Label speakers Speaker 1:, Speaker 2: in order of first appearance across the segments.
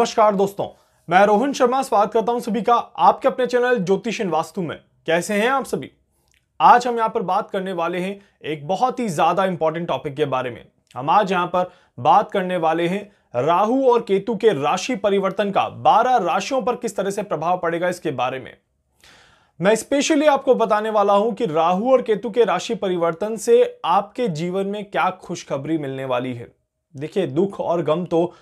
Speaker 1: नमस्कार दोस्तों मैं रोहन शर्मा स्वागत करता हूं सभी का आपके अपने चैनल ज्योतिष इन वास्तु में कैसे हैं आप सभी आज हम यहां पर बात करने वाले हैं एक बहुत ही ज्यादा इंपॉर्टेंट टॉपिक के बारे में हम आज यहां पर बात करने वाले हैं राहु और केतु के राशि परिवर्तन का 12 राशियों पर किस तरह से प्रभाव पड़ेगा इसके बारे में मैं स्पेशली आपको बताने वाला हूं कि राहु और केतु के राशि परिवर्तन से आपके जीवन में क्या खुशखबरी मिलने वाली है देखिए दुख और गम तो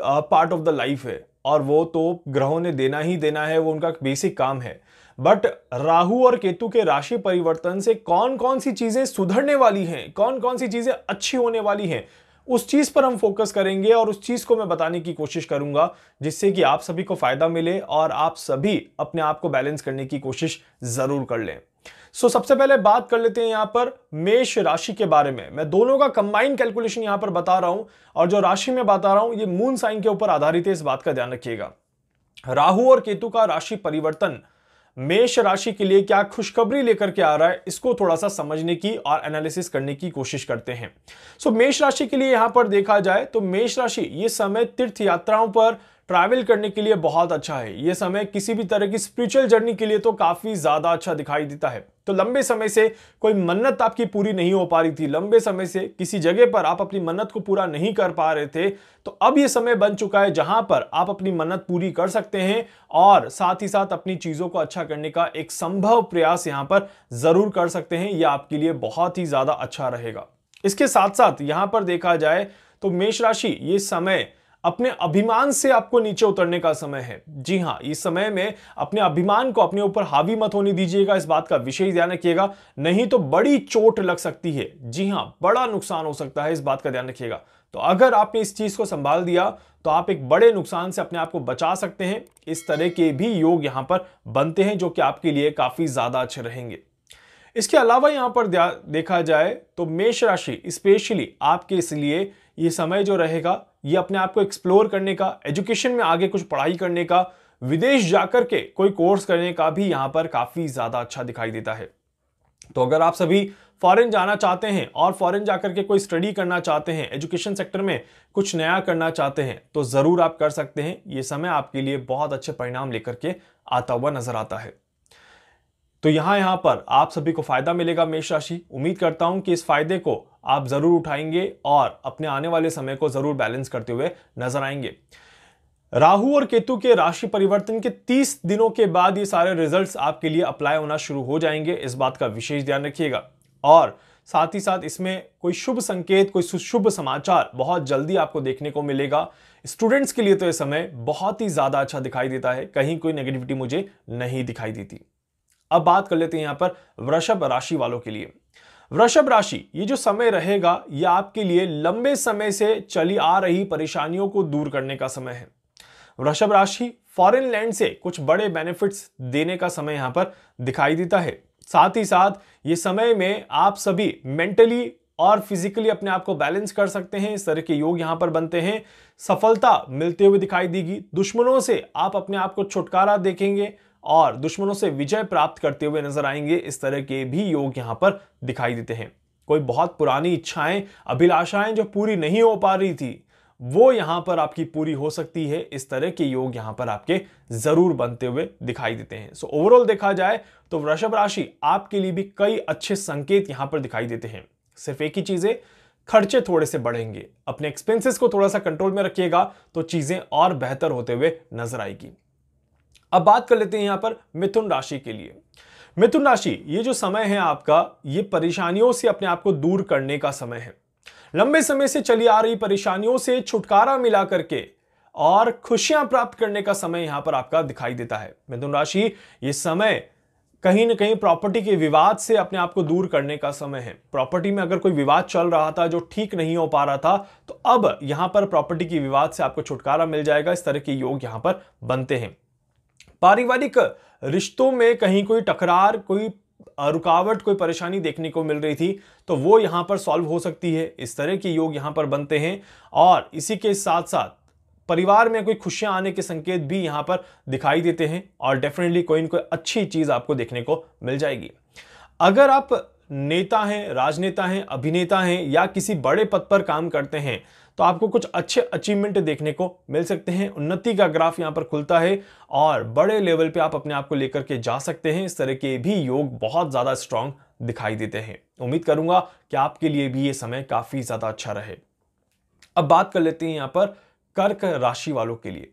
Speaker 1: पार्ट ऑफ द लाइफ है और वो तो ग्रहों ने देना ही देना है वो उनका बेसिक काम है बट राहु और केतु के राशि परिवर्तन से कौन कौन सी चीजें सुधरने वाली हैं कौन कौन सी चीजें अच्छी होने वाली हैं उस चीज पर हम फोकस करेंगे और उस चीज को मैं बताने की कोशिश करूंगा जिससे कि आप सभी को फायदा मिले और आप सभी अपने आप को बैलेंस करने की कोशिश जरूर कर लें सो so, सबसे पहले बात कर लेते हैं यहां पर मेष राशि के बारे में मैं दोनों का कंबाइन कैलकुलेशन यहां पर बता रहा हूं और जो राशि में बता रहा हूं ये मून साइन के ऊपर आधारित है इस बात का ध्यान रखिएगा राहु और केतु का राशि परिवर्तन मेष राशि के लिए क्या खुशखबरी लेकर के आ रहा है इसको थोड़ा सा समझने की और एनालिसिस करने की कोशिश करते हैं सो so, मेष राशि के लिए यहां पर देखा जाए तो मेष राशि ये समय तीर्थ यात्राओं पर ट्रैवल करने के लिए बहुत अच्छा है ये समय किसी भी तरह की स्पिरिचुअल जर्नी के लिए तो काफी ज्यादा अच्छा दिखाई देता है तो लंबे समय से कोई मन्नत आपकी पूरी नहीं हो पा रही थी लंबे समय से किसी जगह पर आप अपनी मन्नत को पूरा नहीं कर पा रहे थे तो अब ये समय बन चुका है जहां पर आप अपनी मन्नत पूरी कर सकते हैं और साथ ही साथ अपनी चीजों को अच्छा करने का एक संभव प्रयास यहां पर जरूर कर सकते हैं यह आपके लिए बहुत ही ज्यादा अच्छा रहेगा इसके साथ साथ यहां पर देखा जाए तो मेष राशि ये समय अपने अभिमान से आपको नीचे उतरने का समय है जी हाँ इस समय में अपने अभिमान को अपने ऊपर हावी मत होने दीजिएगा इस बात का विशेष ध्यान रखिएगा नहीं तो बड़ी चोट लग सकती है जी हाँ बड़ा नुकसान हो सकता है इस बात का ध्यान रखिएगा तो अगर आपने इस चीज को संभाल दिया तो आप एक बड़े नुकसान से अपने आप को बचा सकते हैं इस तरह के भी योग यहां पर बनते हैं जो कि आपके लिए काफी ज्यादा अच्छे रहेंगे इसके अलावा यहां पर देखा जाए तो मेष राशि स्पेशली आपके इसलिए ये समय जो रहेगा ये अपने आप को एक्सप्लोर करने का एजुकेशन में आगे कुछ पढ़ाई करने का विदेश जाकर के कोई कोर्स करने का भी यहाँ पर काफ़ी ज़्यादा अच्छा दिखाई देता है तो अगर आप सभी फॉरेन जाना चाहते हैं और फॉरेन जाकर के कोई स्टडी करना चाहते हैं एजुकेशन सेक्टर में कुछ नया करना चाहते हैं तो ज़रूर आप कर सकते हैं ये समय आपके लिए बहुत अच्छे परिणाम लेकर के आता हुआ नज़र आता है तो यहाँ यहाँ पर आप सभी को फायदा मिलेगा मेष राशि उम्मीद करता हूँ कि इस फायदे को आप जरूर उठाएंगे और अपने आने वाले समय को जरूर बैलेंस करते हुए नजर आएंगे राहु और केतु के राशि परिवर्तन के 30 दिनों के बाद ये सारे रिजल्ट्स आपके लिए अप्लाई होना शुरू हो जाएंगे इस बात का विशेष ध्यान रखिएगा और साथ ही साथ इसमें कोई शुभ संकेत कोई शुभ समाचार बहुत जल्दी आपको देखने को मिलेगा स्टूडेंट्स के लिए तो ये समय बहुत ही ज़्यादा अच्छा दिखाई देता है कहीं कोई नेगेटिविटी मुझे नहीं दिखाई देती अब बात कर लेते हैं यहां पर वृषभ राशि वालों के लिए वृषभ राशि ये जो समय रहेगा ये आपके लिए लंबे समय से चली आ रही परेशानियों को दूर करने का समय है वृषभ राशि फॉरेन लैंड से कुछ बड़े बेनिफिट्स देने का समय यहां पर दिखाई देता है साथ ही साथ ये समय में आप सभी मेंटली और फिजिकली अपने आप को बैलेंस कर सकते हैं इस तरह के योग यहां पर बनते हैं सफलता मिलते हुए दिखाई देगी दुश्मनों से आप अपने आप को छुटकारा देखेंगे और दुश्मनों से विजय प्राप्त करते हुए नजर आएंगे इस तरह के भी योग यहाँ पर दिखाई देते हैं कोई बहुत पुरानी इच्छाएं अभिलाषाएं जो पूरी नहीं हो पा रही थी वो यहां पर आपकी पूरी हो सकती है इस तरह के योग यहां पर आपके जरूर बनते हुए दिखाई देते हैं सो so, ओवरऑल देखा जाए तो वृषभ राशि आपके लिए भी कई अच्छे संकेत यहां पर दिखाई देते हैं सिर्फ एक ही चीज है खर्चे थोड़े से बढ़ेंगे अपने एक्सपेंसेस को थोड़ा सा कंट्रोल में रखिएगा तो चीजें और बेहतर होते हुए नजर आएगी अब बात कर लेते हैं यहां पर मिथुन राशि के लिए मिथुन राशि ये जो समय है आपका ये परेशानियों से अपने आप को दूर करने का समय है लंबे समय से चली आ रही परेशानियों से छुटकारा मिला करके और खुशियां प्राप्त करने का समय यहां पर आपका दिखाई देता है मिथुन राशि ये समय कहीं ना कहीं प्रॉपर्टी के विवाद से अपने आप को दूर करने का समय है प्रॉपर्टी में अगर कोई विवाद चल रहा था जो ठीक नहीं हो पा रहा था तो अब यहां पर प्रॉपर्टी के विवाद से आपको छुटकारा मिल जाएगा इस तरह के योग यहां पर बनते हैं पारिवारिक रिश्तों में कहीं कोई टकरार कोई रुकावट कोई परेशानी देखने को मिल रही थी तो वो यहां पर सॉल्व हो सकती है इस तरह के योग यहां पर बनते हैं और इसी के साथ साथ परिवार में कोई खुशियां आने के संकेत भी यहाँ पर दिखाई देते हैं और डेफिनेटली कोई ना कोई अच्छी चीज़ आपको देखने को मिल जाएगी अगर आप नेता हैं राजनेता हैं अभिनेता हैं या किसी बड़े पद पर काम करते हैं तो आपको कुछ अच्छे अचीवमेंट देखने को मिल सकते हैं उन्नति का ग्राफ यहाँ पर खुलता है और बड़े लेवल पे आप अपने आप को लेकर के जा सकते हैं इस तरह के भी योग बहुत ज़्यादा स्ट्रांग दिखाई देते हैं उम्मीद करूंगा कि आपके लिए भी ये समय काफ़ी ज़्यादा अच्छा रहे अब बात कर लेते हैं यहाँ पर कर्क राशि वालों के लिए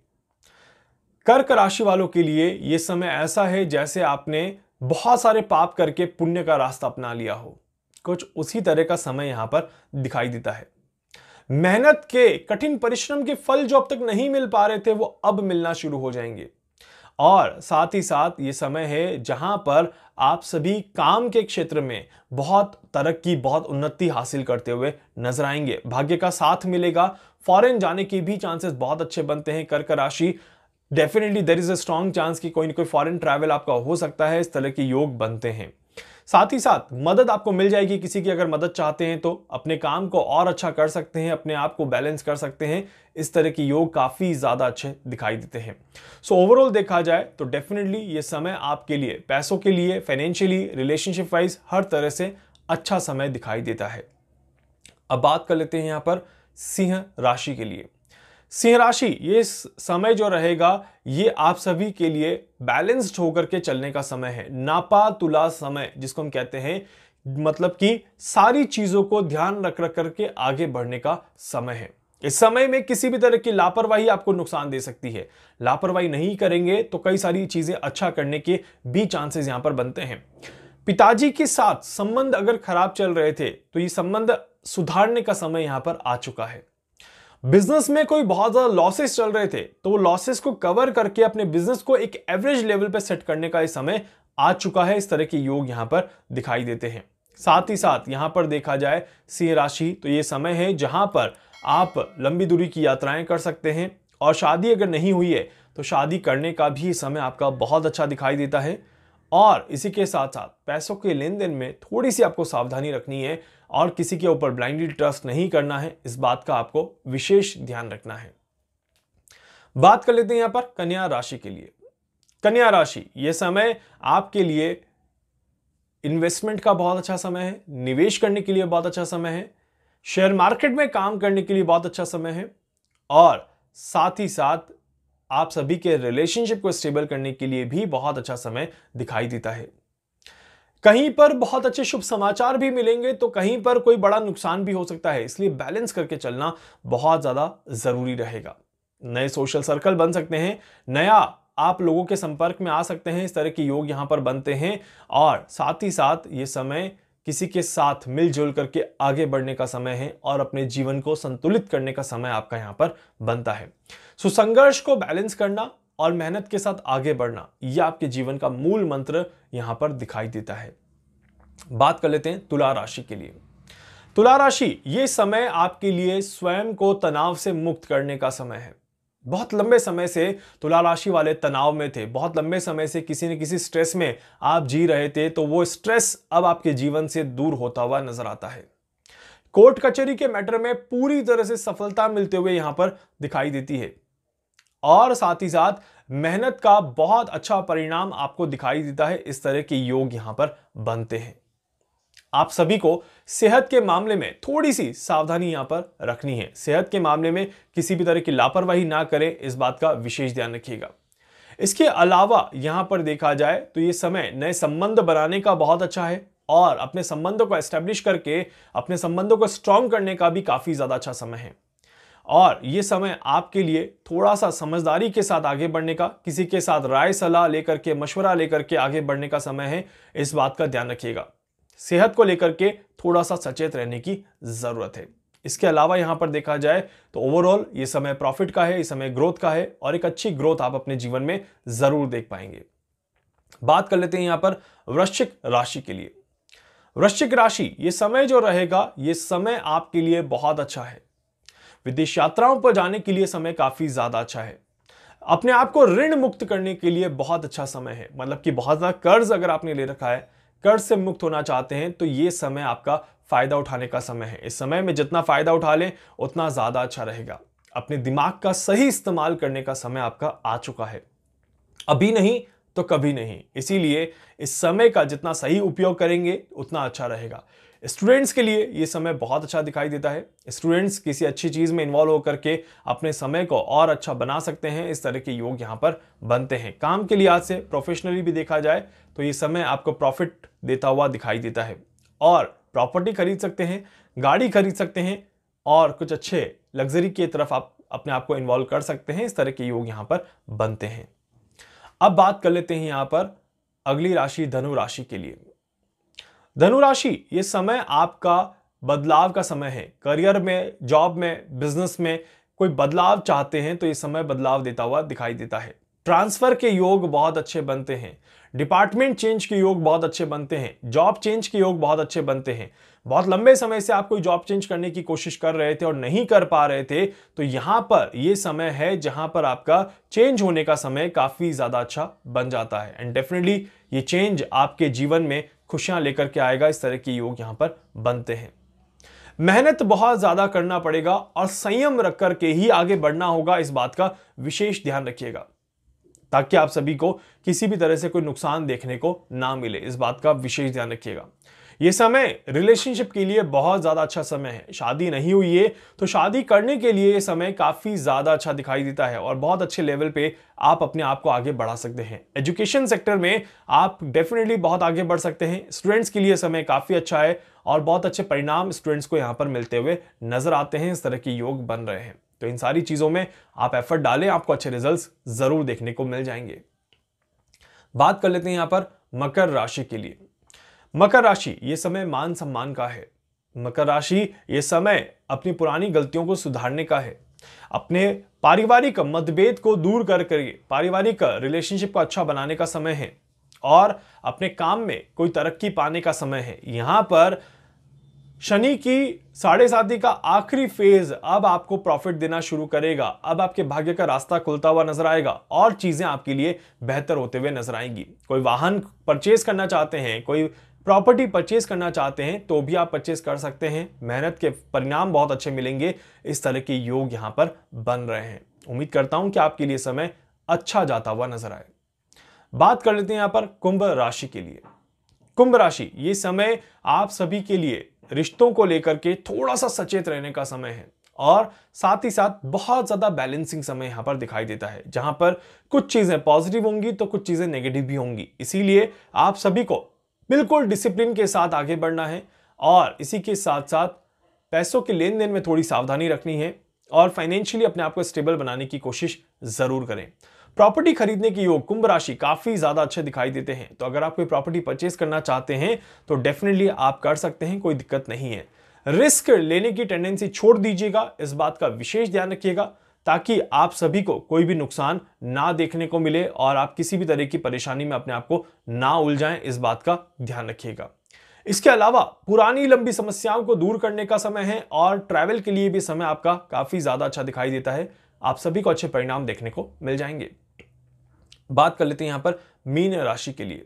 Speaker 1: कर्क राशि वालों के लिए ये समय ऐसा है जैसे आपने बहुत सारे पाप करके पुण्य का रास्ता अपना लिया हो कुछ उसी तरह का समय यहाँ पर दिखाई देता है मेहनत के कठिन परिश्रम के फल जो अब तक नहीं मिल पा रहे थे वो अब मिलना शुरू हो जाएंगे और साथ ही साथ ये समय है जहां पर आप सभी काम के क्षेत्र में बहुत तरक्की बहुत उन्नति हासिल करते हुए नजर आएंगे भाग्य का साथ मिलेगा फॉरेन जाने के भी चांसेस बहुत अच्छे बनते हैं कर्क राशि definitely there is a strong chance कि कोई ना कोई फॉरेन ट्रैवल आपका हो सकता है इस तरह के योग बनते हैं साथ ही साथ मदद आपको मिल जाएगी किसी की अगर मदद चाहते हैं तो अपने काम को और अच्छा कर सकते हैं अपने आप को बैलेंस कर सकते हैं इस तरह के योग काफ़ी ज़्यादा अच्छे दिखाई देते हैं सो so, ओवरऑल देखा जाए तो डेफिनेटली ये समय आपके लिए पैसों के लिए फाइनेंशियली रिलेशनशिप वाइज हर तरह से अच्छा समय दिखाई देता है अब बात कर लेते हैं यहाँ पर सिंह राशि के लिए सिंह राशि ये समय जो रहेगा ये आप सभी के लिए बैलेंस्ड होकर के चलने का समय है नापा तुला समय जिसको हम कहते हैं मतलब कि सारी चीजों को ध्यान रख रख करके आगे बढ़ने का समय है इस समय में किसी भी तरह की लापरवाही आपको नुकसान दे सकती है लापरवाही नहीं करेंगे तो कई सारी चीजें अच्छा करने के भी चांसेस यहां पर बनते हैं पिताजी के साथ संबंध अगर खराब चल रहे थे तो ये संबंध सुधारने का समय यहां पर आ चुका है बिजनेस में कोई बहुत ज्यादा लॉसेस चल रहे थे तो वो लॉसेस को कवर करके अपने बिजनेस को एक एवरेज लेवल पर सेट करने का ये समय आ चुका है इस तरह के योग यहाँ पर दिखाई देते हैं साथ ही साथ यहाँ पर देखा जाए सिंह राशि तो ये समय है जहां पर आप लंबी दूरी की यात्राएं कर सकते हैं और शादी अगर नहीं हुई है तो शादी करने का भी समय आपका बहुत अच्छा दिखाई देता है और इसी के साथ साथ पैसों के लेन देन में थोड़ी सी आपको सावधानी रखनी है और किसी के ऊपर ब्लाइंडली ट्रस्ट नहीं करना है इस बात का आपको विशेष ध्यान रखना है बात कर लेते हैं यहां पर कन्या राशि के लिए कन्या राशि यह समय आपके लिए इन्वेस्टमेंट का बहुत अच्छा समय है निवेश करने के लिए बहुत अच्छा समय है शेयर मार्केट में काम करने के लिए बहुत अच्छा समय है और साथ ही साथ आप सभी के रिलेशनशिप को स्टेबल करने के लिए भी बहुत अच्छा समय दिखाई देता है कहीं पर बहुत अच्छे शुभ समाचार भी मिलेंगे तो कहीं पर कोई बड़ा नुकसान भी हो सकता है इसलिए बैलेंस करके चलना बहुत ज़्यादा ज़रूरी रहेगा नए सोशल सर्कल बन सकते हैं नया आप लोगों के संपर्क में आ सकते हैं इस तरह के योग यहां पर बनते हैं और साथ ही साथ ये समय किसी के साथ मिलजुल करके आगे बढ़ने का समय है और अपने जीवन को संतुलित करने का समय आपका यहां पर बनता है सो संघर्ष को बैलेंस करना और मेहनत के साथ आगे बढ़ना यह आपके जीवन का मूल मंत्र यहां पर दिखाई देता है बात कर लेते हैं तुला राशि के लिए तुला राशि ये समय आपके लिए स्वयं को तनाव से मुक्त करने का समय है बहुत लंबे समय से तुला राशि वाले तनाव में थे बहुत लंबे समय से किसी न किसी स्ट्रेस में आप जी रहे थे तो वो स्ट्रेस अब आपके जीवन से दूर होता हुआ नजर आता है कोर्ट कचहरी के मैटर में पूरी तरह से सफलता मिलते हुए यहां पर दिखाई देती है और साथ ही साथ मेहनत का बहुत अच्छा परिणाम आपको दिखाई देता है इस तरह के योग यहां पर बनते हैं आप सभी को सेहत के मामले में थोड़ी सी सावधानी यहां पर रखनी है सेहत के मामले में किसी भी तरह की लापरवाही ना करें इस बात का विशेष ध्यान रखिएगा इसके अलावा यहां पर देखा जाए तो ये समय नए संबंध बनाने का बहुत अच्छा है और अपने संबंधों को एस्टेब्लिश करके अपने संबंधों को स्ट्रांग करने का भी काफ़ी ज़्यादा अच्छा समय है और ये समय आपके लिए थोड़ा सा समझदारी के साथ आगे बढ़ने का किसी के साथ राय सलाह लेकर के मशवरा लेकर के आगे बढ़ने का समय है इस बात का ध्यान रखिएगा सेहत को लेकर के थोड़ा सा सचेत रहने की ज़रूरत है इसके अलावा यहां पर देखा जाए तो ओवरऑल ये समय प्रॉफिट का है ये समय ग्रोथ का है और एक अच्छी ग्रोथ आप अपने जीवन में ज़रूर देख पाएंगे बात कर लेते हैं यहां पर वृश्चिक राशि के लिए वृश्चिक राशि ये समय जो रहेगा ये समय आपके लिए बहुत अच्छा है विदेश यात्राओं पर जाने के लिए समय काफ़ी ज़्यादा अच्छा है अपने आप को ऋण मुक्त करने के लिए बहुत अच्छा समय है मतलब कि बहुत ज़्यादा कर्ज अगर आपने ले रखा है कर्ज से मुक्त होना चाहते हैं तो ये समय आपका फ़ायदा उठाने का समय है इस समय में जितना फ़ायदा उठा लें उतना ज़्यादा अच्छा रहेगा अपने दिमाग का सही इस्तेमाल करने का समय आपका आ चुका है अभी नहीं तो कभी नहीं इसीलिए इस समय का जितना सही उपयोग करेंगे उतना अच्छा रहेगा स्टूडेंट्स के लिए ये समय बहुत अच्छा दिखाई देता है स्टूडेंट्स किसी अच्छी चीज़ में इन्वॉल्व होकर के अपने समय को और अच्छा बना सकते हैं इस तरह के योग यहाँ पर बनते हैं काम के लिहाज से प्रोफेशनली भी देखा जाए तो ये समय आपको प्रॉफिट देता हुआ दिखाई देता है और प्रॉपर्टी खरीद सकते हैं गाड़ी खरीद सकते हैं और कुछ अच्छे लग्जरी की तरफ आप अपने आप को इन्वॉल्व कर सकते हैं इस तरह के योग यहाँ पर बनते हैं अब बात कर लेते हैं यहाँ पर अगली राशि धनु राशि के लिए धनुराशि ये समय आपका बदलाव का समय है करियर में जॉब में बिजनेस में कोई बदलाव चाहते हैं तो ये समय बदलाव देता हुआ दिखाई देता है ट्रांसफर के योग बहुत अच्छे बनते हैं डिपार्टमेंट चेंज के योग बहुत अच्छे बनते हैं जॉब चेंज के योग बहुत अच्छे बनते हैं बहुत लंबे समय से आप कोई जॉब चेंज करने की कोशिश कर रहे थे और नहीं कर पा रहे थे तो यहाँ पर ये समय है जहां पर आपका चेंज होने का समय काफ़ी ज़्यादा अच्छा बन जाता है एंड डेफिनेटली ये चेंज आपके जीवन में खुशियां लेकर के आएगा इस तरह के योग यहां पर बनते हैं मेहनत बहुत ज्यादा करना पड़ेगा और संयम रख करके ही आगे बढ़ना होगा इस बात का विशेष ध्यान रखिएगा ताकि आप सभी को किसी भी तरह से कोई नुकसान देखने को ना मिले इस बात का विशेष ध्यान रखिएगा ये समय रिलेशनशिप के लिए बहुत ज़्यादा अच्छा समय है शादी नहीं हुई है तो शादी करने के लिए ये समय काफ़ी ज़्यादा अच्छा दिखाई देता है और बहुत अच्छे लेवल पे आप अपने आप को आगे बढ़ा सकते हैं एजुकेशन सेक्टर में आप डेफिनेटली बहुत आगे बढ़ सकते हैं स्टूडेंट्स के लिए समय काफ़ी अच्छा है और बहुत अच्छे परिणाम स्टूडेंट्स को यहाँ पर मिलते हुए नजर आते हैं इस तरह के योग बन रहे हैं तो इन सारी चीज़ों में आप एफर्ट डालें आपको अच्छे रिजल्ट ज़रूर देखने को मिल जाएंगे बात कर लेते हैं यहां पर मकर राशि के लिए मकर राशि ये समय मान सम्मान का है मकर राशि ये समय अपनी पुरानी गलतियों को सुधारने का है अपने पारिवारिक मतभेद को दूर कर करिए पारिवारिक रिलेशनशिप को अच्छा बनाने का समय है और अपने काम में कोई तरक्की पाने का समय है यहां पर शनि की साढ़े साथी का आखिरी फेज अब आपको प्रॉफिट देना शुरू करेगा अब आपके भाग्य का रास्ता खुलता हुआ नजर आएगा और चीजें आपके लिए बेहतर होते हुए नजर आएंगी कोई वाहन परचेज करना चाहते हैं कोई प्रॉपर्टी परचेज करना चाहते हैं तो भी आप परचेज कर सकते हैं मेहनत के परिणाम बहुत अच्छे मिलेंगे इस तरह के योग यहाँ पर बन रहे हैं उम्मीद करता हूं कि आपके लिए समय अच्छा जाता हुआ नजर आए बात कर लेते हैं यहाँ पर कुंभ राशि के लिए कुंभ राशि ये समय आप सभी के लिए रिश्तों को लेकर के थोड़ा सा सचेत रहने का समय है और साथ ही साथ बहुत ज्यादा बैलेंसिंग समय यहाँ पर दिखाई देता है जहां पर कुछ चीजें पॉजिटिव होंगी तो कुछ चीजें नेगेटिव भी होंगी इसीलिए आप सभी को बिल्कुल डिसिप्लिन के साथ आगे बढ़ना है और इसी के साथ साथ पैसों के लेन देन में थोड़ी सावधानी रखनी है और फाइनेंशियली अपने आप को स्टेबल बनाने की कोशिश जरूर करें प्रॉपर्टी खरीदने की योग कुंभ राशि काफी ज्यादा अच्छे दिखाई देते हैं तो अगर आप कोई प्रॉपर्टी परचेस करना चाहते हैं तो डेफिनेटली आप कर सकते हैं कोई दिक्कत नहीं है रिस्क लेने की टेंडेंसी छोड़ दीजिएगा इस बात का विशेष ध्यान रखिएगा ताकि आप सभी को कोई भी नुकसान ना देखने को मिले और आप किसी भी तरह की परेशानी में अपने आप को ना उलझाएं इस बात का ध्यान रखिएगा इसके अलावा पुरानी लंबी समस्याओं को दूर करने का समय है और ट्रैवल के लिए भी समय आपका काफ़ी ज़्यादा अच्छा दिखाई देता है आप सभी को अच्छे परिणाम देखने को मिल जाएंगे बात कर लेते हैं यहां पर मीन राशि के लिए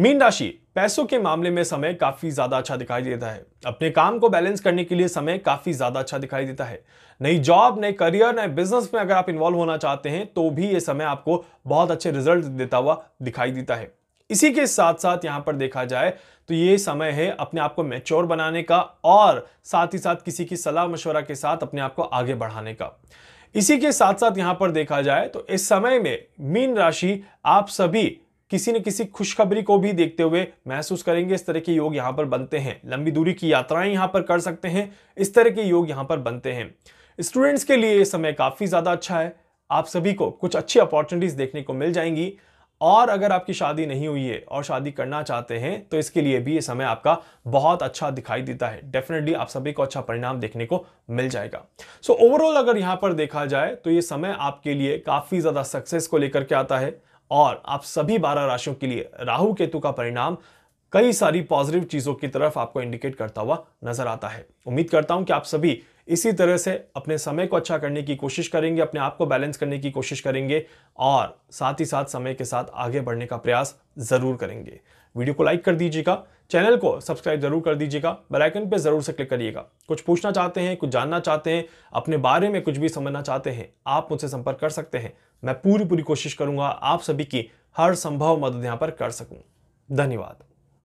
Speaker 1: मीन राशि पैसों के मामले में समय काफी ज्यादा अच्छा दिखाई देता है अपने काम को बैलेंस करने के लिए समय काफी ज्यादा अच्छा दिखाई देता है नई जॉब नए करियर नए बिजनेस में अगर आप इन्वॉल्व होना चाहते हैं तो भी ये समय आपको बहुत अच्छे रिजल्ट देता हुआ दिखाई देता है इसी के साथ साथ यहाँ पर देखा जाए तो ये समय है अपने आप को मेच्योर बनाने का और साथ ही साथ किसी की सलाह मशवरा के साथ अपने आप को आगे बढ़ाने का इसी के साथ साथ यहाँ पर देखा जाए तो इस समय में मीन राशि आप सभी किसी न किसी खुशखबरी को भी देखते हुए महसूस करेंगे इस तरह के योग यहाँ पर बनते हैं लंबी दूरी की यात्राएं यहाँ पर कर सकते हैं इस तरह के योग यहाँ पर बनते हैं स्टूडेंट्स के लिए ये समय काफ़ी ज़्यादा अच्छा है आप सभी को कुछ अच्छी अपॉर्चुनिटीज़ देखने को मिल जाएंगी और अगर आपकी शादी नहीं हुई है और शादी करना चाहते हैं तो इसके लिए भी ये समय आपका बहुत अच्छा दिखाई देता है डेफिनेटली आप सभी को अच्छा परिणाम देखने को मिल जाएगा सो so, ओवरऑल अगर यहाँ पर देखा जाए तो ये समय आपके लिए काफ़ी ज़्यादा सक्सेस को लेकर के आता है और आप सभी बारह राशियों के लिए राहु केतु का परिणाम कई सारी पॉजिटिव चीजों की तरफ आपको इंडिकेट करता हुआ नजर आता है उम्मीद करता हूं कि आप सभी इसी तरह से अपने समय को अच्छा करने की कोशिश करेंगे अपने आप को बैलेंस करने की कोशिश करेंगे और साथ ही साथ समय के साथ आगे बढ़ने का प्रयास जरूर करेंगे वीडियो को लाइक कर दीजिएगा चैनल को सब्सक्राइब जरूर कर दीजिएगा बेल आइकन पे जरूर से क्लिक करिएगा कुछ पूछना चाहते हैं कुछ जानना चाहते हैं अपने बारे में कुछ भी समझना चाहते हैं आप मुझसे संपर्क कर सकते हैं मैं पूरी पूरी कोशिश करूंगा आप सभी की हर संभव मदद यहाँ पर कर सकूँ धन्यवाद